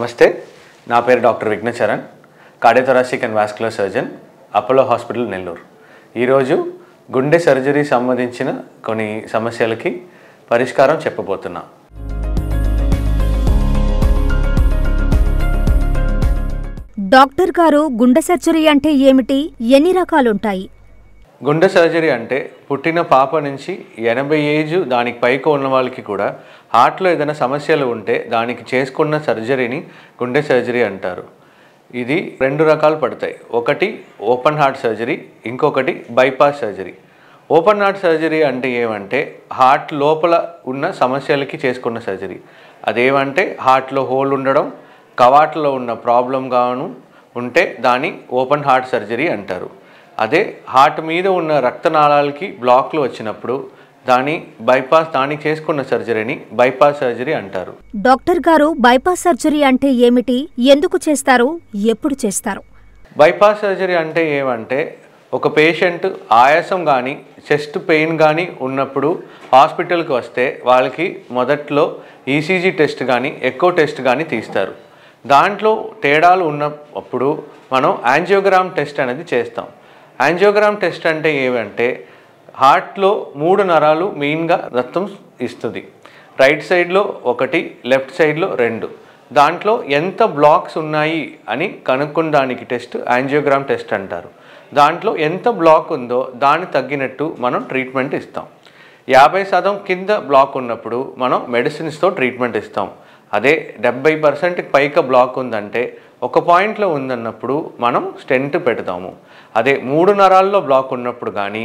నమస్తే నా పేరు doctor Vighnacharan cardiothoracic and vascular surgeon Apollo hospital Nellore ఈరోజు గుండె సర్జరీ సంబంధించిన కొన్ని సమస్యలకి పరిష్కారం చెప్పబోతున్నా డాక్టర్ గారు గుండె సర్జరీ అంటే ఏమిటి ఎన్ని రకాలుంటాయి గుండె సర్జరీ అంటే పుట్టిన పాప నుంచి ఎనభై ఏజ్ దానికి పైకి ఉన్న వాళ్ళకి కూడా హార్ట్లో ఏదైనా సమస్యలు ఉంటే దానికి చేసుకున్న సర్జరీని గుండె సర్జరీ అంటారు ఇది రెండు రకాలు పడతాయి ఒకటి ఓపెన్ హార్ట్ సర్జరీ ఇంకొకటి bypass surgery open heart surgery అంటే ఏమంటే హార్ట్ లోపల ఉన్న సమస్యలకి చేసుకున్న సర్జరీ అదేమంటే హార్ట్లో హోల్ ఉండడం కవాట్లో ఉన్న ప్రాబ్లం కాను ఉంటే దాన్ని ఓపెన్ హార్ట్ సర్జరీ అంటారు అదే హార్ట్ మీద ఉన్న రక్తనాళాలకి బ్లాక్లు వచ్చినప్పుడు దాని బైపాస్ దానికి చేసుకున్న సర్జరీని బైపాస్ సర్జరీ అంటారు డాక్టర్ గారు బైపాస్ సర్జరీ అంటే ఏమిటి ఎందుకు చేస్తారు ఎప్పుడు చేస్తారు బైపాస్ సర్జరీ అంటే ఏమంటే ఒక పేషెంట్ ఆయాసం కానీ చెస్ట్ పెయిన్ కానీ ఉన్నప్పుడు హాస్పిటల్కి వస్తే వాళ్ళకి మొదట్లో ఈసీజీ టెస్ట్ కానీ ఎక్కువ టెస్ట్ కానీ తీస్తారు దాంట్లో తేడాలు ఉన్నప్పుడు మనం యాంజియోగ్రామ్ టెస్ట్ అనేది చేస్తాం యాంజియోగ్రామ్ టెస్ట్ అంటే ఏమంటే హార్ట్లో మూడు నరాలు మెయిన్గా రక్తం ఇస్తుంది రైట్ సైడ్లో ఒకటి లెఫ్ట్ సైడ్లో రెండు దాంట్లో ఎంత బ్లాక్స్ ఉన్నాయి అని కనుక్కోడానికి టెస్ట్ యాంజియోగ్రామ్ టెస్ట్ అంటారు దాంట్లో ఎంత బ్లాక్ ఉందో దాన్ని తగ్గినట్టు మనం ట్రీట్మెంట్ ఇస్తాం యాభై శాతం కింద బ్లాక్ ఉన్నప్పుడు మనం మెడిసిన్స్తో ట్రీట్మెంట్ ఇస్తాం అదే డెబ్బై పర్సెంట్కి పైక బ్లాక్ ఉందంటే ఒక పాయింట్లో ఉందన్నప్పుడు మనం స్టెంట్ పెడతాము అదే మూడు నరాల్లో బ్లాక్ ఉన్నప్పుడు కానీ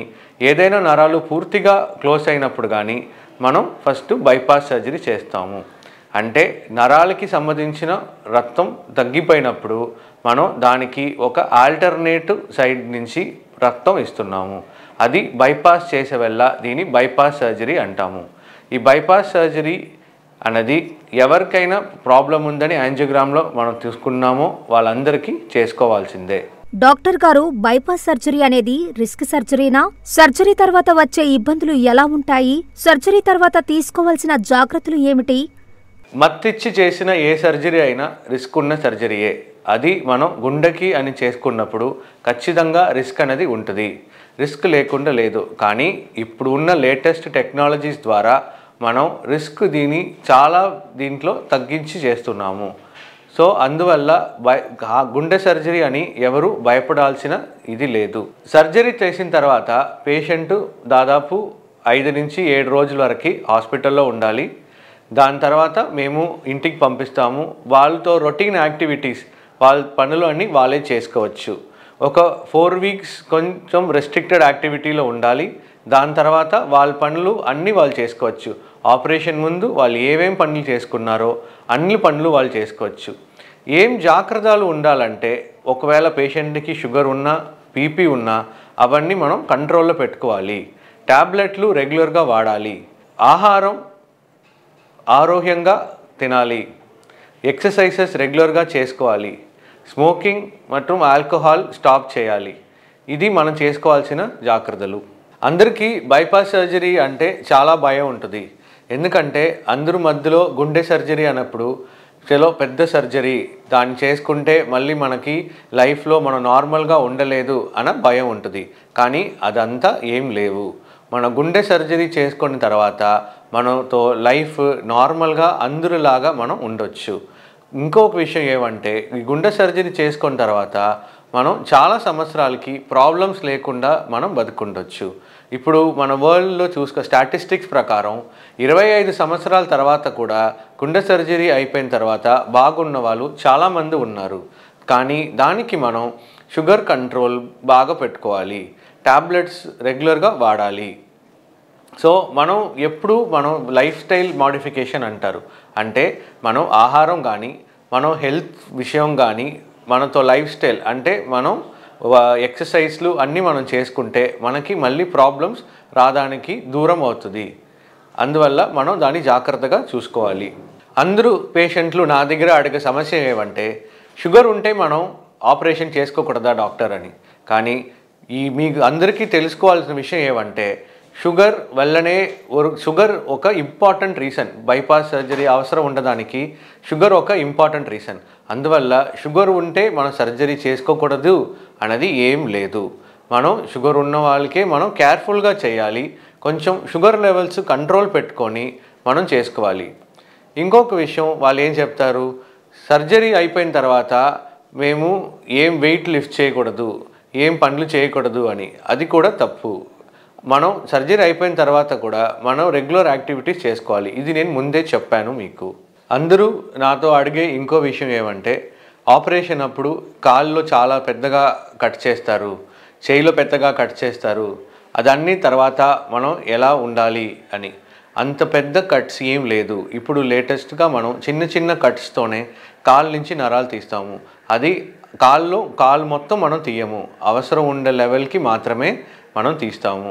ఏదైనా నరాలు పూర్తిగా క్లోజ్ అయినప్పుడు కానీ మనం ఫస్ట్ బైపాస్ సర్జరీ చేస్తాము అంటే నరాలకి సంబంధించిన రక్తం తగ్గిపోయినప్పుడు మనం దానికి ఒక ఆల్టర్నేటివ్ సైడ్ నుంచి రక్తం ఇస్తున్నాము అది బైపాస్ చేసే వల్ల దీన్ని బైపాస్ సర్జరీ అంటాము ఈ బైపాస్ సర్జరీ అన్నది ఎవరికైనా ప్రాబ్లం ఉందని యాంజియోగ్రామ్లో మనం తీసుకున్నామో వాళ్ళందరికీ చేసుకోవాల్సిందే డాక్టర్ గారు బైపాస్ సర్జరీ అనేది రిస్క్ సర్జరీనా సర్జరీ తర్వాత వచ్చే ఇబ్బందులు ఎలా ఉంటాయి సర్జరీ తర్వాత తీసుకోవాల్సిన జాగ్రత్తలు ఏమిటి మత్తిచ్చి చేసిన ఏ సర్జరీ అయినా రిస్క్ ఉన్న సర్జరీయే అది మనం గుండెకి అని చేసుకున్నప్పుడు ఖచ్చితంగా రిస్క్ అనేది ఉంటుంది రిస్క్ లేకుండా లేదు కానీ ఇప్పుడు ఉన్న లేటెస్ట్ టెక్నాలజీస్ ద్వారా మనం రిస్క్ దీని చాలా దీంట్లో తగ్గించి చేస్తున్నాము సో అందువల్ల భయ గుండె సర్జరీ అని ఎవరు భయపడాల్సిన ఇది లేదు సర్జరీ చేసిన తర్వాత పేషెంట్ దాదాపు ఐదు నుంచి ఏడు రోజుల వరకు హాస్పిటల్లో ఉండాలి దాని తర్వాత మేము ఇంటికి పంపిస్తాము వాళ్ళతో రొటీన్ యాక్టివిటీస్ వాళ్ళ పనులు అన్నీ వాళ్ళే చేసుకోవచ్చు ఒక ఫోర్ వీక్స్ కొంచెం రెస్ట్రిక్టెడ్ యాక్టివిటీలో ఉండాలి దాని తర్వాత వాళ్ళ పనులు అన్నీ వాళ్ళు చేసుకోవచ్చు ఆపరేషన్ ముందు వాళ్ళు ఏమేం పనులు చేసుకున్నారో అన్ని పనులు వాళ్ళు చేసుకోవచ్చు ఏం జాగ్రత్తలు ఉండాలంటే ఒకవేళ పేషెంట్కి షుగర్ ఉన్నా బీపీ ఉన్నా అవన్నీ మనం కంట్రోల్లో పెట్టుకోవాలి ట్యాబ్లెట్లు రెగ్యులర్గా వాడాలి ఆహారం ఆరోగ్యంగా తినాలి ఎక్సర్సైజెస్ రెగ్యులర్గా చేసుకోవాలి స్మోకింగ్ మరియు ఆల్కహాల్ స్టాప్ చేయాలి ఇది మనం చేసుకోవాల్సిన జాగ్రత్తలు అందరికీ బైపాస్ సర్జరీ అంటే చాలా భయం ఉంటుంది ఎందుకంటే అందరి మధ్యలో గుండె సర్జరీ అన్నప్పుడు చలో పెద్ద సర్జరీ దాన్ని చేసుకుంటే మళ్ళీ మనకి లైఫ్లో మనం నార్మల్గా ఉండలేదు అన్న భయం ఉంటుంది కానీ అదంతా ఏం లేవు మన గుండె సర్జరీ చేసుకున్న తర్వాత మనతో లైఫ్ నార్మల్గా అందరిలాగా మనం ఉండొచ్చు ఇంకొక విషయం ఏమంటే ఈ గుండె సర్జరీ చేసుకున్న తర్వాత మనం చాలా సంవత్సరాలకి ప్రాబ్లమ్స్ లేకుండా మనం బతుకుండొచ్చు ఇప్పుడు మన వరల్డ్లో చూసుకో స్టాటిస్టిక్స్ ప్రకారం ఇరవై ఐదు సంవత్సరాల తర్వాత కూడా గుండె సర్జరీ అయిపోయిన తర్వాత బాగున్న వాళ్ళు చాలామంది ఉన్నారు కానీ దానికి మనం షుగర్ కంట్రోల్ బాగా పెట్టుకోవాలి ట్యాబ్లెట్స్ రెగ్యులర్గా వాడాలి సో మనం ఎప్పుడు మనం లైఫ్ స్టైల్ మాడిఫికేషన్ అంటారు అంటే మనం ఆహారం కానీ మనం హెల్త్ విషయం కానీ మనతో లైఫ్ స్టైల్ అంటే మనం ఎక్సర్సైజ్లు అన్నీ మనం చేసుకుంటే మనకి మళ్ళీ ప్రాబ్లమ్స్ రాదానికి దూరం అవుతుంది అందువల్ల మనం దాన్ని జాగ్రత్తగా చూసుకోవాలి అందరూ పేషెంట్లు నా దగ్గర అడిగే సమస్య ఏమంటే షుగర్ ఉంటే మనం ఆపరేషన్ చేసుకోకూడదా డాక్టర్ అని కానీ ఈ మీకు అందరికీ తెలుసుకోవాల్సిన విషయం ఏమంటే షుగర్ వల్లనే షుగర్ ఒక ఇంపార్టెంట్ రీజన్ బైపాస్ సర్జరీ అవసరం ఉండడానికి షుగర్ ఒక ఇంపార్టెంట్ రీజన్ అందువల్ల షుగర్ ఉంటే మనం సర్జరీ చేసుకోకూడదు అన్నది ఏం లేదు మనం షుగర్ ఉన్న వాళ్ళకే మనం కేర్ఫుల్గా చేయాలి కొంచెం షుగర్ లెవెల్స్ కంట్రోల్ పెట్టుకొని మనం చేసుకోవాలి ఇంకొక విషయం వాళ్ళు ఏం చెప్తారు సర్జరీ అయిపోయిన తర్వాత మేము ఏం వెయిట్ లిఫ్ట్ చేయకూడదు ఏం పనులు చేయకూడదు అని అది కూడా తప్పు మనం సర్జరీ అయిపోయిన తర్వాత కూడా మనం రెగ్యులర్ యాక్టివిటీస్ చేసుకోవాలి ఇది నేను ముందే చెప్పాను మీకు అందరూ నాతో అడిగే ఇంకో విషయం ఏమంటే ఆపరేషన్ అప్పుడు కాల్లో చాలా పెద్దగా కట్ చేస్తారు చేయిలో పెద్దగా కట్ చేస్తారు అదన్నీ తర్వాత మనం ఎలా ఉండాలి అని అంత పెద్ద కట్స్ ఏం లేదు ఇప్పుడు లేటెస్ట్గా మనం చిన్న చిన్న కట్స్తోనే కాల్ నుంచి నరాలు తీస్తాము అది కాల్లో కాల్ మొత్తం మనం తీయము అవసరం ఉండే లెవెల్కి మాత్రమే మనం తీస్తాము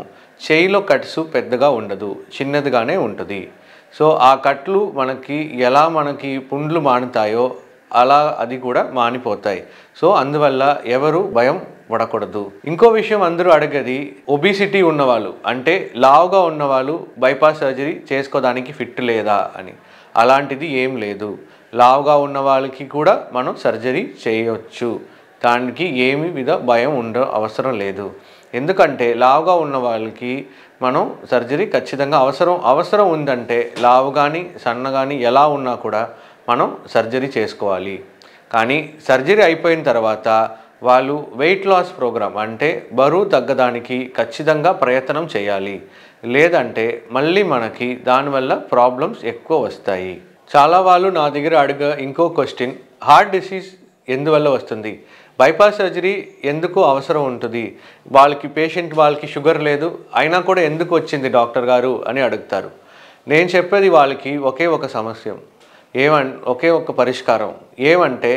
చేయిలో కట్స్ పెద్దగా ఉండదు చిన్నదిగానే ఉంటుంది సో ఆ కట్లు మనకి ఎలా మనకి పుండ్లు మానుతాయో అలా అది కూడా మానిపోతాయి సో అందువల్ల ఎవరు భయం పడకూడదు ఇంకో విషయం అందరూ అడగది ఒబిసిటీ ఉన్నవాళ్ళు అంటే లావుగా ఉన్నవాళ్ళు బైపాస్ సర్జరీ చేసుకోవడానికి ఫిట్ లేదా అని అలాంటిది ఏం లేదు లావుగా ఉన్న వాళ్ళకి కూడా మనం సర్జరీ చేయవచ్చు దానికి ఏమి విధ భయం ఉండ అవసరం లేదు ఎందుకంటే లావుగా ఉన్న వాళ్ళకి మనం సర్జరీ ఖచ్చితంగా అవసరం అవసరం ఉందంటే లావు కానీ సన్న కానీ ఎలా ఉన్నా కూడా మనం సర్జరీ చేసుకోవాలి కానీ సర్జరీ అయిపోయిన తర్వాత వాళ్ళు వెయిట్ లాస్ ప్రోగ్రామ్ అంటే బరువు తగ్గడానికి ఖచ్చితంగా ప్రయత్నం చేయాలి లేదంటే మళ్ళీ మనకి దానివల్ల ప్రాబ్లమ్స్ ఎక్కువ వస్తాయి చాలా వాళ్ళు నా దగ్గర అడిగ ఇంకో క్వశ్చన్ హార్ట్ డిసీజ్ ఎందువల్ల వస్తుంది బైపాస్ సర్జరీ ఎందుకు అవసరం ఉంటుంది వాళ్ళకి పేషెంట్ వాళ్ళకి షుగర్ లేదు అయినా కూడా ఎందుకు వచ్చింది డాక్టర్ గారు అని అడుగుతారు నేను చెప్పేది వాళ్ళకి ఒకే ఒక సమస్య ఏమన్ ఒకే ఒక పరిష్కారం ఏమంటే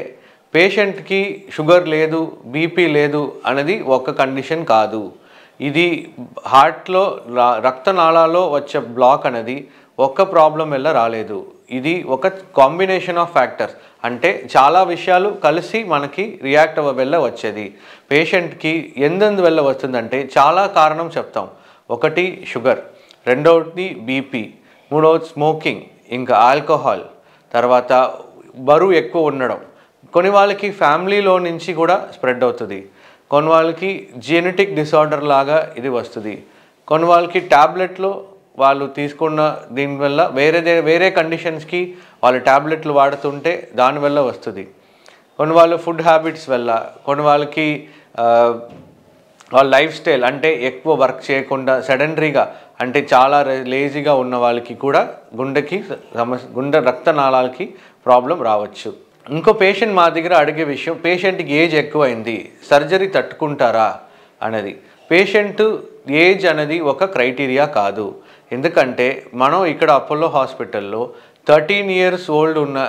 పేషెంట్కి షుగర్ లేదు బీపీ లేదు అనేది ఒక కండిషన్ కాదు ఇది హార్ట్లో రక్తనాళాలో వచ్చే బ్లాక్ అనేది ఒక్క ప్రాబ్లం వల్ల రాలేదు ఇది ఒక కాంబినేషన్ ఆఫ్ ఫ్యాక్టర్స్ అంటే చాలా విషయాలు కలిసి మనకి రియాక్ట్ అవ్వబెల్ల వచ్చేది పేషెంట్కి ఎందెందు వెళ్ళ వస్తుందంటే చాలా కారణం చెప్తాం ఒకటి షుగర్ రెండవది బీపీ మూడవది స్మోకింగ్ ఇంకా ఆల్కహాల్ తర్వాత బరువు ఎక్కువ ఉండడం కొన్ని వాళ్ళకి ఫ్యామిలీలో నుంచి కూడా స్ప్రెడ్ అవుతుంది కొన్ని వాళ్ళకి జెనెటిక్ డిసార్డర్ లాగా ఇది వస్తుంది కొన్ని వాళ్ళకి ట్యాబ్లెట్లో వాళ్ళు తీసుకున్న దీనివల్ల వేరే వేరే కండిషన్స్కి వాళ్ళు ట్యాబ్లెట్లు వాడుతుంటే దానివల్ల వస్తుంది కొన్ని వాళ్ళు ఫుడ్ హ్యాబిట్స్ వల్ల కొన్ని వాళ్ళకి వాళ్ళ లైఫ్ స్టైల్ అంటే ఎక్కువ వర్క్ చేయకుండా సెడెండరీగా అంటే చాలా లేజీగా ఉన్న వాళ్ళకి కూడా గుండెకి సమస్య గుండె రక్తనాళాలకి ప్రాబ్లం రావచ్చు ఇంకో పేషెంట్ మా దగ్గర అడిగే విషయం పేషెంట్కి ఏజ్ ఎక్కువైంది సర్జరీ తట్టుకుంటారా అనేది పేషెంట్ ఏజ్ అనేది ఒక క్రైటీరియా కాదు ఎందుకంటే మనం ఇక్కడ అపోలో హాస్పిటల్లో థర్టీన్ ఇయర్స్ ఓల్డ్ ఉన్న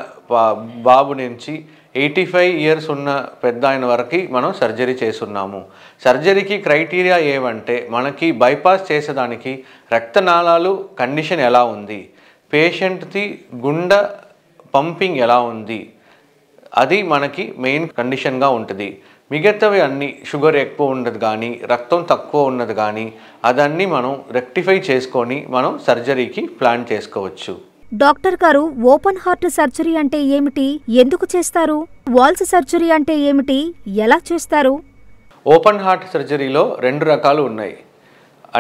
బాబు నుంచి ఎయిటీ ఫైవ్ ఇయర్స్ ఉన్న పెద్ద ఆయన వరకు మనం సర్జరీ చేస్తున్నాము సర్జరీకి క్రైటీరియా ఏమంటే మనకి బైపాస్ చేసేదానికి రక్తనాళాలు కండిషన్ ఎలా ఉంది పేషెంట్ది గుండె పంపింగ్ ఎలా ఉంది అది మనకి మెయిన్ కండిషన్గా ఉంటుంది మిగతావి అన్నీ షుగర్ ఎక్కువ ఉన్నది కానీ రక్తం తక్కువ ఉన్నది కానీ అదన్నీ మనం రెక్టిఫై చేసుకొని మనం సర్జరీకి ప్లాన్ చేసుకోవచ్చు డాక్టర్ గారు ఓపెన్ హార్ట్ సర్జరీ అంటే ఏమిటి ఎందుకు చేస్తారు వాల్స్ సర్జరీ అంటే ఏమిటి ఎలా చేస్తారు ఓపెన్ హార్ట్ సర్జరీలో రెండు రకాలు ఉన్నాయి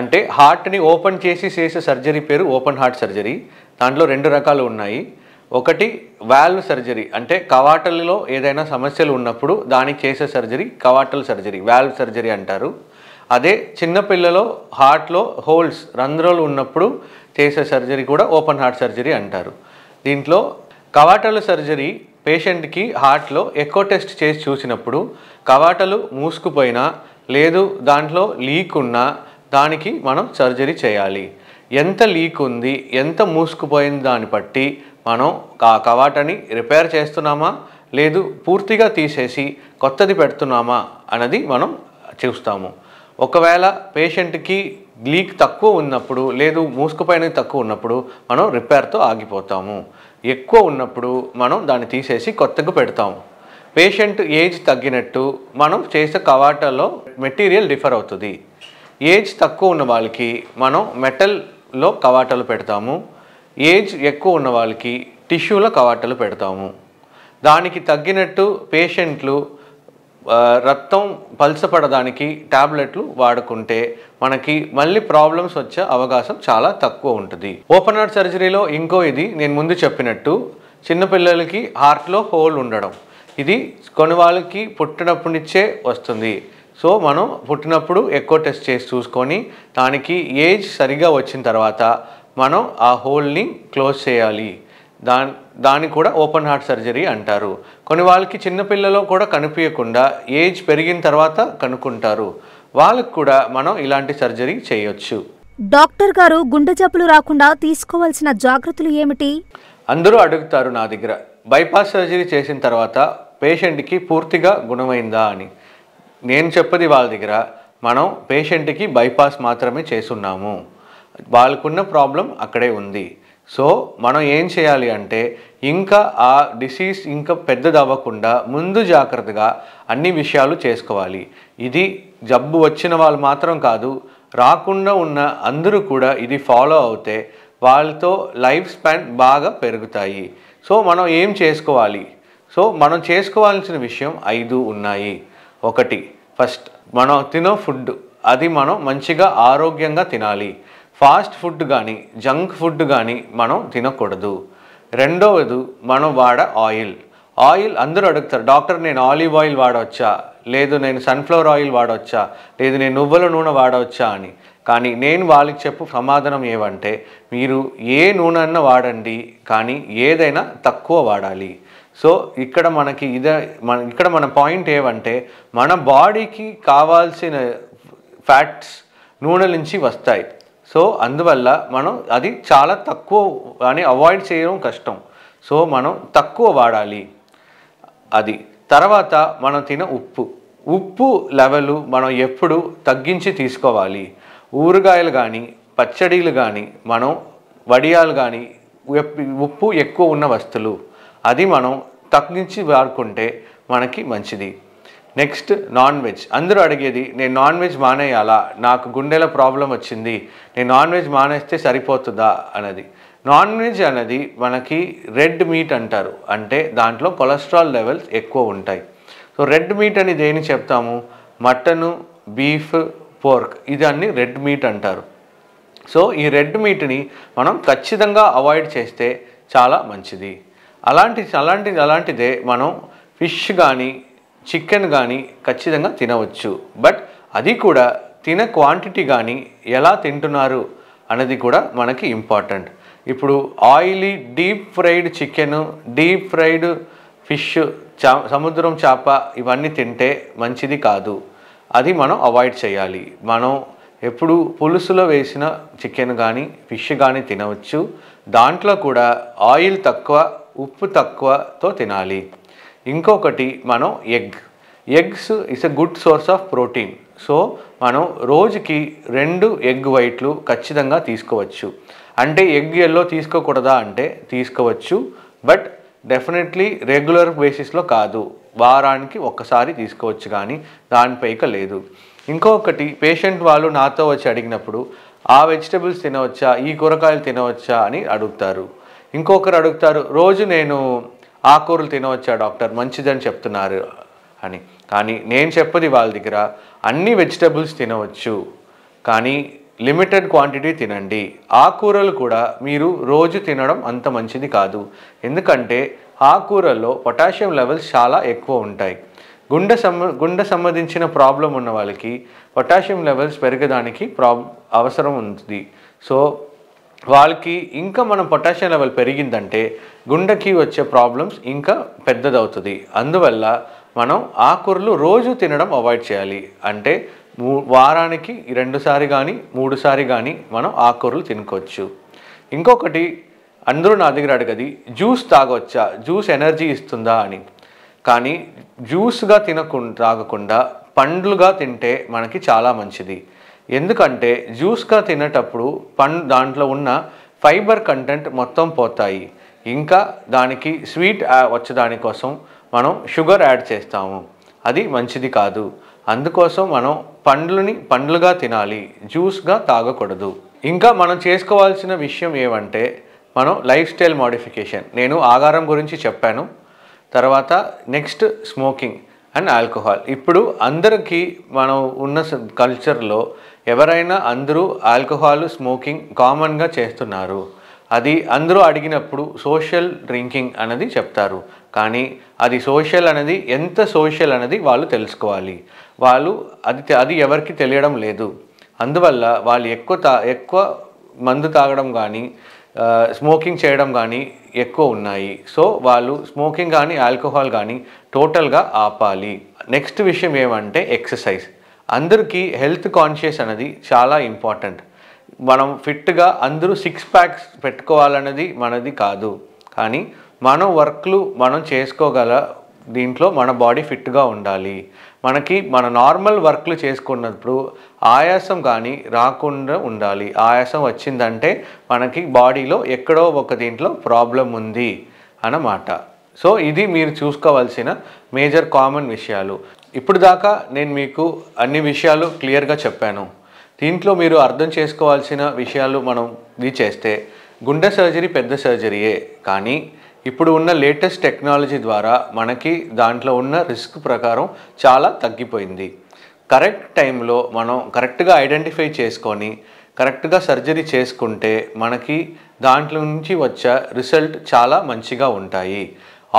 అంటే హార్ట్ని ఓపెన్ చేసి చేసే సర్జరీ పేరు ఓపెన్ హార్ట్ సర్జరీ దాంట్లో రెండు రకాలు ఉన్నాయి ఒకటి వాల్వ్ సర్జరీ అంటే కవాటల్లో ఏదైనా సమస్యలు ఉన్నప్పుడు దానికి చేసే సర్జరీ కవాటల్ సర్జరీ వాల్వ్ సర్జరీ అంటారు అదే చిన్నపిల్లలో హార్ట్లో హోల్స్ రంధ్రాలు ఉన్నప్పుడు చేసే సర్జరీ కూడా ఓపెన్ హార్ట్ సర్జరీ అంటారు దీంట్లో కవాటలు సర్జరీ పేషెంట్కి హార్ట్లో ఎక్కువ టెస్ట్ చేసి చూసినప్పుడు కవాటలు మూసుకుపోయినా లేదు దాంట్లో లీక్ ఉన్నా దానికి మనం సర్జరీ చేయాలి ఎంత లీక్ ఉంది ఎంత మూసుకుపోయింది దాన్ని బట్టి మనం ఆ కవాటని రిపేర్ చేస్తున్నామా లేదు పూర్తిగా తీసేసి కొత్తది పెడుతున్నామా అన్నది మనం చూస్తాము ఒకవేళ పేషెంట్కి లీక్ తక్కువ ఉన్నప్పుడు లేదు మూసుకుపైన తక్కువ ఉన్నప్పుడు మనం రిపేర్తో ఆగిపోతాము ఎక్కువ ఉన్నప్పుడు మనం దాన్ని తీసేసి కొత్తగా పెడతాము పేషెంట్ ఏజ్ తగ్గినట్టు మనం చేసే కవాటలో మెటీరియల్ డిఫర్ అవుతుంది ఏజ్ తక్కువ ఉన్న వాళ్ళకి మనం మెటల్లో కవాటాలు పెడతాము ఏజ్ ఎక్కువ ఉన్న వాళ్ళకి టిష్యూలో కవాటాలు పెడతాము దానికి తగ్గినట్టు పేషెంట్లు రక్తం పలసపడడానికి ట్యాబ్లెట్లు వాడుకుంటే మనకి మళ్ళీ ప్రాబ్లమ్స్ వచ్చే అవకాశం చాలా తక్కువ ఉంటుంది ఓపెన్ హార్ట్ సర్జరీలో ఇంకో ఇది నేను ముందు చెప్పినట్టు చిన్నపిల్లలకి హార్ట్లో హోల్ ఉండడం ఇది కొన్ని వాళ్ళకి పుట్టినప్పటి నుంచే వస్తుంది సో మనం పుట్టినప్పుడు ఎక్కువ టెస్ట్ చేసి చూసుకొని దానికి ఏజ్ సరిగా వచ్చిన తర్వాత మనం ఆ హోల్ని క్లోజ్ చేయాలి దాని దాన్ని కూడా ఓపెన్ హార్ట్ సర్జరీ అంటారు కొన్ని వాళ్ళకి చిన్నపిల్లలో కూడా కనిపించకుండా ఏజ్ పెరిగిన తర్వాత కనుక్కుంటారు వాళ్ళకు కూడా మనం ఇలాంటి సర్జరీ చేయొచ్చు డాక్టర్ గారు గుండె జబ్బులు రాకుండా తీసుకోవాల్సిన జాగ్రత్తలు ఏమిటి అందరూ అడుగుతారు నా దగ్గర బైపాస్ సర్జరీ చేసిన తర్వాత పేషెంట్కి పూర్తిగా గుణమైందా అని నేను చెప్పది వాళ్ళ దగ్గర మనం పేషెంట్కి బైపాస్ మాత్రమే చేస్తున్నాము వాళ్ళకున్న ప్రాబ్లం అక్కడే ఉంది సో మనం ఏం చేయాలి అంటే ఇంకా ఆ డిసీజ్ ఇంకా పెద్దదవ్వకుండా ముందు జాగ్రత్తగా అన్ని విషయాలు చేసుకోవాలి ఇది జబ్బు వచ్చిన వాళ్ళు మాత్రం కాదు రాకుండా ఉన్న అందరూ కూడా ఇది ఫాలో అవుతే వాళ్ళతో లైఫ్ స్పాన్ బాగా పెరుగుతాయి సో మనం ఏం చేసుకోవాలి సో మనం చేసుకోవాల్సిన విషయం ఐదు ఉన్నాయి ఒకటి ఫస్ట్ మనం తిన ఫుడ్ అది మనం మంచిగా ఆరోగ్యంగా తినాలి ఫాస్ట్ ఫుడ్ కానీ జంక్ ఫుడ్ కానీ మనం తినకూడదు రెండవది మనం వాడ ఆయిల్ ఆయిల్ అందరూ అడుగుతారు డాక్టర్ నేను ఆలివ్ ఆయిల్ వాడవచ్చా లేదు నేను సన్ఫ్లవర్ ఆయిల్ వాడవచ్చా లేదు నేను నువ్వుల నూనె వాడవచ్చా అని కానీ నేను వాళ్ళకి చెప్పు సమాధానం ఏమంటే మీరు ఏ నూనె అన్న వాడండి కానీ ఏదైనా తక్కువ వాడాలి సో ఇక్కడ మనకి ఇదే మన ఇక్కడ మన పాయింట్ ఏమంటే మన బాడీకి కావాల్సిన ఫ్యాట్స్ నూనెల నుంచి వస్తాయి సో అందువల్ల మనం అది చాలా తక్కువ అని అవాయిడ్ చేయడం కష్టం సో మనం తక్కువ వాడాలి అది తర్వాత మనం తిన ఉప్పు ఉప్పు లెవెలు మనం ఎప్పుడు తగ్గించి తీసుకోవాలి ఊరగాయలు కానీ పచ్చడీలు కానీ మనం వడియాలు కానీ ఉప్పు ఎక్కువ ఉన్న వస్తువులు అది మనం తగ్గించి వాడుకుంటే మనకి మంచిది నెక్స్ట్ నాన్ వెజ్ అందరూ అడిగేది నేను నాన్ వెజ్ మానేయాలా నాకు గుండెల ప్రాబ్లం వచ్చింది నేను నాన్ వెజ్ మానేస్తే సరిపోతుందా అన్నది నాన్ వెజ్ అనేది మనకి రెడ్ మీట్ అంటారు అంటే దాంట్లో కొలెస్ట్రాల్ లెవెల్స్ ఎక్కువ ఉంటాయి సో రెడ్ మీట్ అని దేని చెప్తాము మటను బీఫ్ పోర్క్ ఇదన్నీ రెడ్ మీట్ అంటారు సో ఈ రెడ్ మీట్ని మనం ఖచ్చితంగా అవాయిడ్ చేస్తే చాలా మంచిది అలాంటి అలాంటిది అలాంటిదే మనం ఫిష్ కానీ చికెన్ కానీ ఖచ్చితంగా తినవచ్చు బట్ అది కూడా తిన క్వాంటిటీ కానీ ఎలా తింటున్నారు అనేది కూడా మనకి ఇంపార్టెంట్ ఇప్పుడు oily deep fried chicken deep fried fish చా సముద్రం చేప ఇవన్నీ తింటే మంచిది కాదు అది మనం అవాయిడ్ చేయాలి మనం ఎప్పుడు పులుసులో వేసిన చికెన్ కానీ ఫిష్ కానీ తినవచ్చు దాంట్లో కూడా ఆయిల్ తక్కువ ఉప్పు తక్కువతో తినాలి ఇంకొకటి మనం egg eggs is a good source of protein so మనం రోజుకి రెండు ఎగ్ వైట్లు ఖచ్చితంగా తీసుకోవచ్చు అంటే ఎగ్ ఎల్లో తీసుకోకూడదా అంటే తీసుకోవచ్చు బట్ డెఫినెట్లీ రెగ్యులర్ బేసిస్లో కాదు వారానికి ఒక్కసారి తీసుకోవచ్చు కానీ దానిపైక లేదు ఇంకొకటి పేషెంట్ వాళ్ళు నాతో వచ్చి అడిగినప్పుడు ఆ వెజిటబుల్స్ తినవచ్చా ఈ కూరగాయలు తినవచ్చా అని అడుగుతారు ఇంకొకరు అడుగుతారు రోజు నేను ఆకూరలు తినవచ్చా డాక్టర్ మంచిదని చెప్తున్నారు అని కానీ నేను చెప్పది వాళ్ళ దగ్గర అన్ని వెజిటబుల్స్ తినవచ్చు కానీ లిమిటెడ్ క్వాంటిటీ తినండి ఆకూరలు కూడా మీరు రోజు తినడం అంత మంచిది కాదు ఎందుకంటే ఆకూరల్లో పొటాషియం లెవెల్స్ చాలా ఎక్కువ ఉంటాయి గుండె సమ గుండె సంబంధించిన ప్రాబ్లం ఉన్న వాళ్ళకి పొటాషియం లెవెల్స్ పెరగడానికి ప్రాబ్ అవసరం ఉంది సో వాళ్ళకి ఇంకా మనం పొటాషియం లెవెల్ పెరిగిందంటే గుండెకి వచ్చే ప్రాబ్లమ్స్ ఇంకా పెద్దదవుతుంది అందువల్ల మనం ఆకుకూరలు రోజు తినడం అవాయిడ్ చేయాలి అంటే మూ వారానికి రెండుసారి కానీ మూడుసారి కానీ మనం ఆకుకూరలు తినుకోవచ్చు ఇంకొకటి అందరూ నా దగ్గర అడగది జ్యూస్ తాగొచ్చా జ్యూస్ ఎనర్జీ ఇస్తుందా అని కానీ జ్యూస్గా తినకుండా తాగకుండా పండ్లుగా తింటే మనకి చాలా మంచిది ఎందుకంటే జ్యూస్గా తినేటప్పుడు పండు దాంట్లో ఉన్న ఫైబర్ కంటెంట్ మొత్తం పోతాయి ఇంకా దానికి స్వీట్ వచ్చేదానికోసం మనం షుగర్ యాడ్ చేస్తాము అది మంచిది కాదు అందుకోసం మనం పండ్లని పండ్లుగా తినాలి జ్యూస్గా తాగకూడదు ఇంకా మనం చేసుకోవాల్సిన విషయం ఏమంటే మనం లైఫ్ స్టైల్ మోడిఫికేషన్ నేను ఆగారం గురించి చెప్పాను తర్వాత నెక్స్ట్ స్మోకింగ్ అండ్ ఆల్కహాల్ ఇప్పుడు అందరికీ మనం ఉన్న కల్చర్లో ఎవరైనా అందరూ ఆల్కహాల్ స్మోకింగ్ కామన్గా చేస్తున్నారు అది అందరూ అడిగినప్పుడు సోషల్ డ్రింకింగ్ అనేది చెప్తారు కానీ అది సోషల్ అనేది ఎంత సోషల్ అనేది వాళ్ళు తెలుసుకోవాలి వాళ్ళు అది అది ఎవరికి తెలియడం లేదు అందువల్ల వాళ్ళు ఎక్కువ తా ఎక్కువ మందు తాగడం కానీ స్మోకింగ్ చేయడం కానీ ఎక్కువ ఉన్నాయి సో వాళ్ళు స్మోకింగ్ కానీ ఆల్కహాల్ కానీ టోటల్గా ఆపాలి నెక్స్ట్ విషయం ఏమంటే ఎక్సర్సైజ్ అందరికీ హెల్త్ కాన్షియస్ అనేది చాలా ఇంపార్టెంట్ మనం ఫిట్గా అందరూ సిక్స్ ప్యాక్స్ పెట్టుకోవాలన్నది మనది కాదు కానీ మన వర్క్లు మనం చేసుకోగల దీంట్లో మన బాడీ ఫిట్గా ఉండాలి మనకి మన నార్మల్ వర్క్లు చేసుకున్నప్పుడు ఆయాసం కానీ రాకుండా ఉండాలి ఆయాసం వచ్చిందంటే మనకి బాడీలో ఎక్కడో ఒక దీంట్లో ప్రాబ్లం ఉంది అన్నమాట సో ఇది మీరు చూసుకోవాల్సిన మేజర్ కామన్ విషయాలు ఇప్పుడు దాకా నేను మీకు అన్ని విషయాలు క్లియర్గా చెప్పాను దీంట్లో మీరు అర్థం చేసుకోవాల్సిన విషయాలు మనం ఇది చేస్తే గుండె సర్జరీ పెద్ద సర్జరీయే కానీ ఇప్పుడు ఉన్న లేటెస్ట్ టెక్నాలజీ ద్వారా మనకి దాంట్లో ఉన్న రిస్క్ ప్రకారం చాలా తగ్గిపోయింది కరెక్ట్ టైంలో మనం కరెక్ట్గా ఐడెంటిఫై చేసుకొని కరెక్ట్గా సర్జరీ చేసుకుంటే మనకి దాంట్లో నుంచి వచ్చే రిజల్ట్ చాలా మంచిగా ఉంటాయి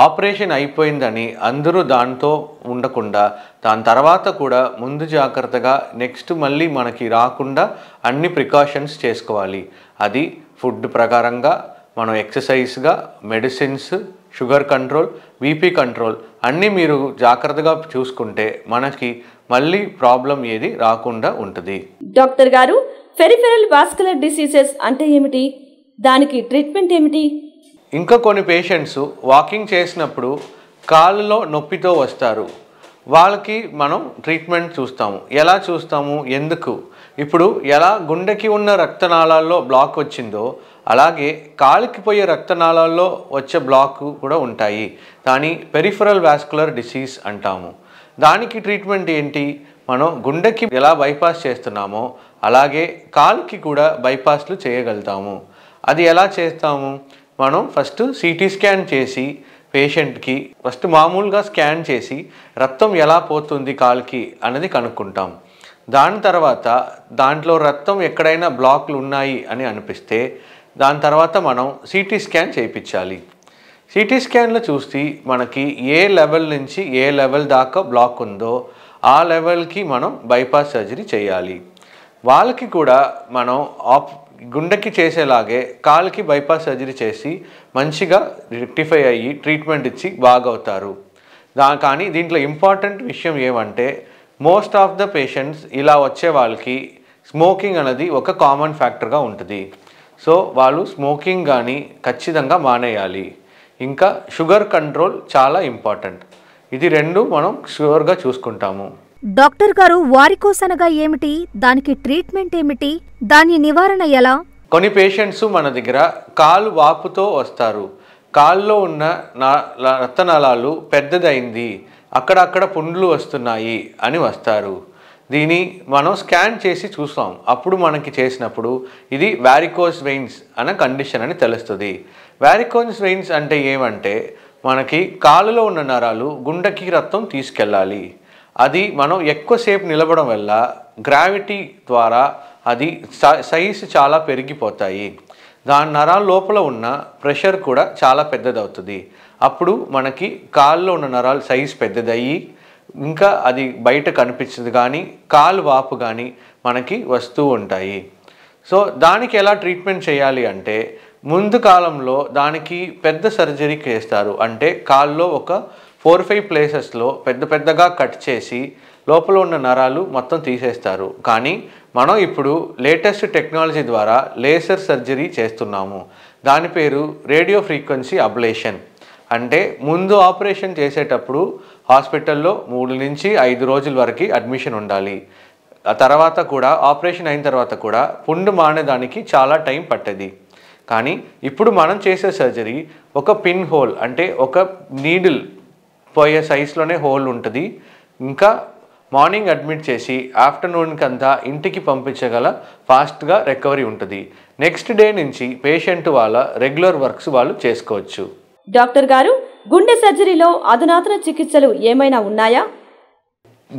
ఆపరేషన్ అయిపోయిందని అందరూ దాంతో ఉండకుండా దాని తర్వాత కూడా ముందు జాగ్రత్తగా నెక్స్ట్ మళ్ళీ మనకి రాకుండా అన్ని ప్రికాషన్స్ చేసుకోవాలి అది ఫుడ్ ప్రకారంగా మనం ఎక్సర్సైజ్గా medicines sugar control BP control అన్నీ మీరు జాగ్రత్తగా చూసుకుంటే మనకి మళ్ళీ ప్రాబ్లం ఏది రాకుండా ఉంటుంది డాక్టర్ గారు ఫెరిఫెరల్ వాస్కులర్ డిసీజెస్ అంటే ఏమిటి దానికి ట్రీట్మెంట్ ఏమిటి ఇంకా కొన్ని పేషెంట్స్ వాకింగ్ చేసినప్పుడు కాళ్ళలో నొప్పితో వస్తారు వాళ్ళకి మనం ట్రీట్మెంట్ చూస్తాము ఎలా చూస్తాము ఎందుకు ఇప్పుడు ఎలా గుండెకి ఉన్న రక్తనాళాల్లో బ్లాక్ వచ్చిందో అలాగే కాలికి పోయే రక్తనాళాల్లో వచ్చే బ్లాక్ కూడా ఉంటాయి దాని పెరిఫరల్ వాస్కులర్ డిసీజ్ అంటాము దానికి ట్రీట్మెంట్ ఏంటి మనం గుండెకి ఎలా బైపాస్ చేస్తున్నామో అలాగే కాలుకి కూడా బైపాస్లు చేయగలుగుతాము అది ఎలా చేస్తాము మనం ఫస్ట్ సిటీ స్కాన్ చేసి పేషెంట్కి ఫస్ట్ మామూలుగా స్కాన్ చేసి రక్తం ఎలా పోతుంది కాల్కి అన్నది కనుక్కుంటాం దాని తర్వాత దాంట్లో రక్తం ఎక్కడైనా బ్లాక్లు ఉన్నాయి అని అనిపిస్తే దాని తర్వాత మనం సిటీ స్కాన్ చేయించాలి సిటీ స్కాన్లో చూస్తే మనకి ఏ లెవెల్ నుంచి ఏ లెవెల్ దాకా బ్లాక్ ఉందో ఆ లెవెల్కి మనం బైపాస్ సర్జరీ చేయాలి వాళ్ళకి కూడా మనం ఆప్ గుండెకి చేసేలాగే కాల్కి బైపాస్ సర్జరీ చేసి మంచిగా రెక్టిఫై అయ్యి ట్రీట్మెంట్ ఇచ్చి బాగవుతారు దా కానీ దీంట్లో ఇంపార్టెంట్ విషయం ఏమంటే మోస్ట్ ఆఫ్ ద పేషెంట్స్ ఇలా వచ్చే వాళ్ళకి స్మోకింగ్ అనేది ఒక కామన్ ఫ్యాక్టర్గా ఉంటుంది సో వాళ్ళు స్మోకింగ్ కానీ ఖచ్చితంగా మానేయాలి ఇంకా షుగర్ కంట్రోల్ చాలా ఇంపార్టెంట్ ఇది రెండు మనం షుగర్గా చూసుకుంటాము డాక్టర్ గారు వారికోస్ అనగా ఏమిటి దానికి ట్రీట్మెంట్ ఏమిటి దాని నివారణ ఎలా కొన్ని పేషెంట్స్ మన దగ్గర కాలు వాపుతో వస్తారు కాల్లో ఉన్న రక్తనాళాలు పెద్దదైంది అక్కడక్కడ పుండ్లు వస్తున్నాయి అని వస్తారు దీని మనం స్కాన్ చేసి చూస్తాం అప్పుడు మనకి చేసినప్పుడు ఇది వ్యారికోస్ వెయిన్స్ అనే కండిషన్ అని తెలుస్తుంది వ్యారికోస్ వెయిన్స్ అంటే ఏమంటే మనకి కాలులో ఉన్న నరాలు గుండెకి రక్తం తీసుకెళ్ళాలి అది మనం ఎక్కువసేపు నిలబడం వల్ల గ్రావిటీ ద్వారా అది సైజ్ చాలా పెరిగిపోతాయి దాని నరాల లోపల ఉన్న ప్రెషర్ కూడా చాలా పెద్దదవుతుంది అప్పుడు మనకి కాల్లో ఉన్న నరాలు సైజ్ పెద్దదయ్యి ఇంకా అది బయట కనిపించదు కానీ కాలు వాపు కానీ మనకి వస్తూ ఉంటాయి సో దానికి ఎలా ట్రీట్మెంట్ చేయాలి అంటే ముందు కాలంలో దానికి పెద్ద సర్జరీ చేస్తారు అంటే కాల్లో ఒక ఫోర్ ఫైవ్ ప్లేసెస్లో పెద్ద పెద్దగా కట్ చేసి లోపల ఉన్న నరాలు మొత్తం తీసేస్తారు కానీ మనం ఇప్పుడు లేటెస్ట్ టెక్నాలజీ ద్వారా లేసర్ సర్జరీ చేస్తున్నాము దాని పేరు రేడియో ఫ్రీక్వెన్సీ అబ్లేషన్ అంటే ముందు ఆపరేషన్ చేసేటప్పుడు హాస్పిటల్లో మూడు నుంచి ఐదు రోజుల వరకు అడ్మిషన్ ఉండాలి తర్వాత కూడా ఆపరేషన్ అయిన తర్వాత కూడా పుండు మానేదానికి చాలా టైం పట్టేది కానీ ఇప్పుడు మనం చేసే సర్జరీ ఒక పిన్ హోల్ అంటే ఒక నీడిల్ పోయే సైజులోనే హోల్ ఉంటుంది ఇంకా మార్నింగ్ అడ్మిట్ చేసి ఆఫ్టర్నూన్కి అంతా ఇంటికి పంపించగల ఫాస్ట్గా రికవరీ ఉంటుంది నెక్స్ట్ డే నుంచి పేషెంట్ వాళ్ళ రెగ్యులర్ వర్క్స్ వాళ్ళు చేసుకోవచ్చు డాక్టర్ గారు గుండె సర్జరీలో అధునాతన చికిత్సలు ఏమైనా ఉన్నాయా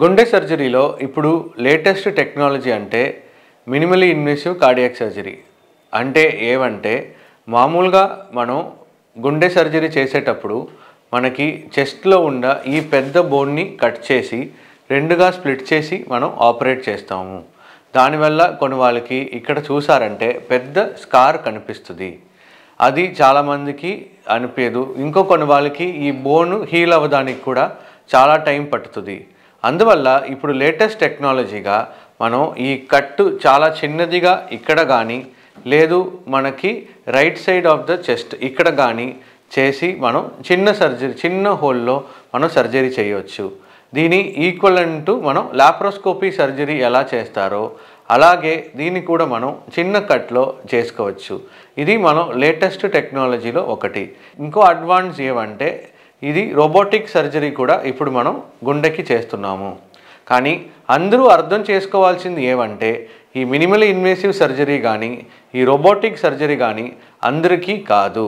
గుండె సర్జరీలో ఇప్పుడు లేటెస్ట్ టెక్నాలజీ అంటే మినిమలీ ఇన్వెసివ్ కార్డియాక్ సర్జరీ అంటే ఏమంటే మామూలుగా మనం గుండె సర్జరీ చేసేటప్పుడు మనకి చెస్ట్లో ఉన్న ఈ పెద్ద బోన్ని కట్ చేసి రెండుగా స్ప్లిట్ చేసి మనం ఆపరేట్ చేస్తాము దానివల్ల కొన్ని వాళ్ళకి ఇక్కడ చూసారంటే పెద్ద స్కార్ కనిపిస్తుంది అది చాలామందికి అనిపించదు ఇంకో కొన్ని వాళ్ళకి ఈ బోన్ హీల్ అవ్వడానికి కూడా చాలా టైం పడుతుంది అందువల్ల ఇప్పుడు లేటెస్ట్ టెక్నాలజీగా మనం ఈ కట్టు చాలా చిన్నదిగా ఇక్కడ కానీ లేదు మనకి right side of the chest ఇక్కడ కానీ చేసి మనం చిన్న సర్జరీ చిన్న హోల్లో మనం సర్జరీ చేయవచ్చు దీని ఈక్వల్ అంటూ మనం లాప్రోస్కోపీ సర్జరీ ఎలా చేస్తారో అలాగే దీన్ని కూడా మనం చిన్న కట్లో చేసుకోవచ్చు ఇది మనం లేటెస్ట్ టెక్నాలజీలో ఒకటి ఇంకో అడ్వాన్స్ ఏమంటే ఇది రోబోటిక్ సర్జరీ కూడా ఇప్పుడు మనం గుండెకి చేస్తున్నాము కానీ అందరూ అర్థం చేసుకోవాల్సింది ఏమంటే ఈ మినిమల్ ఇన్వేసివ్ సర్జరీ కానీ ఈ రోబోటిక్ సర్జరీ కానీ అందరికీ కాదు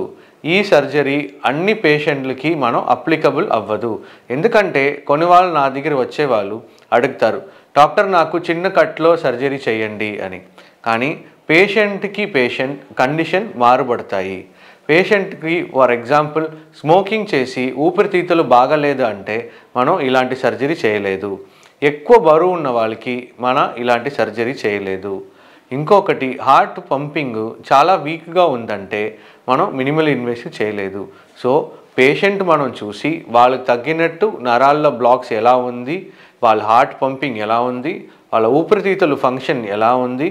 ఈ సర్జరీ అన్ని పేషెంట్లకి మనం అప్లికబుల్ అవ్వదు ఎందుకంటే కొన్ని వాళ్ళు నా దగ్గర వచ్చేవాళ్ళు అడుగుతారు డాక్టర్ నాకు చిన్న కట్లో సర్జరీ చేయండి అని కానీ పేషెంట్కి పేషెంట్ కండిషన్ మారుబడతాయి పేషెంట్కి ఫర్ ఎగ్జాంపుల్ స్మోకింగ్ చేసి ఊపిరితీతలు బాగలేదు అంటే మనం ఇలాంటి సర్జరీ చేయలేదు ఎక్కువ బరువు ఉన్న వాళ్ళకి మన ఇలాంటి సర్జరీ చేయలేదు ఇంకొకటి హార్ట్ పంపింగ్ చాలా వీక్గా ఉందంటే మనం మినిమల్ ఇన్వెస్ట్ చేయలేదు సో పేషెంట్ మనం చూసి వాళ్ళకి తగ్గినట్టు నరాల్లో బ్లాక్స్ ఎలా ఉంది వాళ్ళ హార్ట్ పంపింగ్ ఎలా ఉంది వాళ్ళ ఊపిరితీతలు ఫంక్షన్ ఎలా ఉంది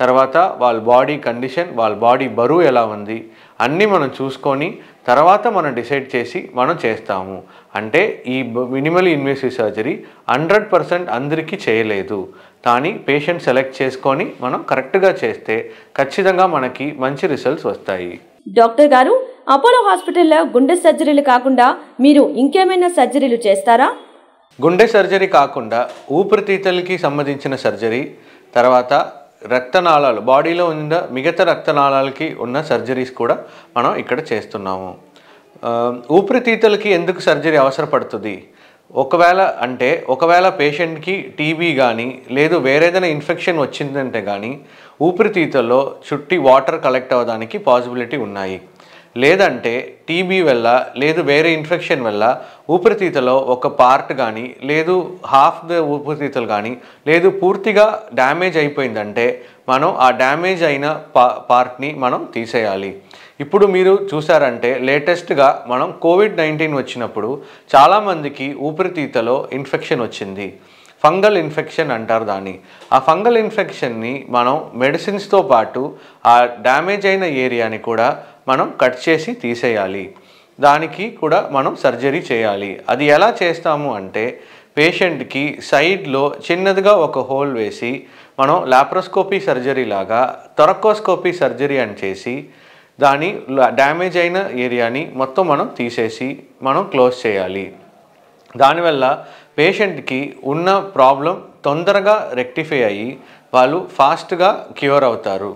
తర్వాత వాళ్ళ బాడీ కండిషన్ వాళ్ళ బాడీ బరువు ఎలా ఉంది అన్నీ మనం చూసుకొని తర్వాత మనం డిసైడ్ చేసి మనం చేస్తాము అంటే ఈ minimal invasive surgery hundred percent అందరికీ చేయలేదు కానీ పేషెంట్ సెలెక్ట్ చేసుకొని మనం కరెక్ట్గా చేస్తే ఖచ్చితంగా మనకి మంచి రిజల్ట్స్ వస్తాయి డాక్టర్ గారు అపోలో హాస్పిటల్లో గుండె సర్జరీలు కాకుండా మీరు ఇంకేమైనా సర్జరీలు చేస్తారా గుండె సర్జరీ కాకుండా ఊపిరితీతలకి సంబంధించిన సర్జరీ తర్వాత రక్తనాళాలు బాడీలో ఉన్న మిగతా రక్తనాళాలకి ఉన్న సర్జరీస్ కూడా మనం ఇక్కడ చేస్తున్నాము ఊపిరితీతలకి ఎందుకు సర్జరీ అవసరపడుతుంది ఒకవేళ అంటే ఒకవేళ పేషెంట్కి టీబీ కానీ లేదు వేరేదైనా ఇన్ఫెక్షన్ వచ్చిందంటే కానీ ఊపిరితీతల్లో చుట్టి వాటర్ కలెక్ట్ అవ్వడానికి పాసిబిలిటీ ఉన్నాయి లేదంటే టీబీ వల్ల లేదు వేరే ఇన్ఫెక్షన్ వల్ల ఊపిరితీతలో ఒక పార్ట్ కానీ లేదు హాఫ్ ద ఊపిరితీతలు కానీ లేదు పూర్తిగా డ్యామేజ్ అయిపోయిందంటే మనం ఆ డ్యామేజ్ అయిన పా పార్ట్ని మనం తీసేయాలి ఇప్పుడు మీరు చూసారంటే లేటెస్ట్గా మనం కోవిడ్ నైన్టీన్ వచ్చినప్పుడు చాలామందికి ఊపిరితీతలో ఇన్ఫెక్షన్ వచ్చింది ఫంగల్ ఇన్ఫెక్షన్ అంటారు దాన్ని ఆ ఫంగల్ ఇన్ఫెక్షన్ని మనం మెడిసిన్స్తో పాటు ఆ డ్యామేజ్ అయిన ఏరియాని కూడా మనం కట్ చేసి తీసేయాలి దానికి కూడా మనం సర్జరీ చేయాలి అది ఎలా చేస్తాము అంటే పేషెంట్కి సైడ్లో చిన్నదిగా ఒక హోల్ వేసి మనం లాప్రోస్కోపీ సర్జరీ లాగా తొరకోస్కోపీ సర్జరీ అని చేసి దాని డ్యామేజ్ అయిన ఏరియాని మొత్తం మనం తీసేసి మనం క్లోజ్ చేయాలి దానివల్ల పేషెంట్కి ఉన్న ప్రాబ్లం తొందరగా రెక్టిఫై అయ్యి వాళ్ళు ఫాస్ట్గా క్యూర్ అవుతారు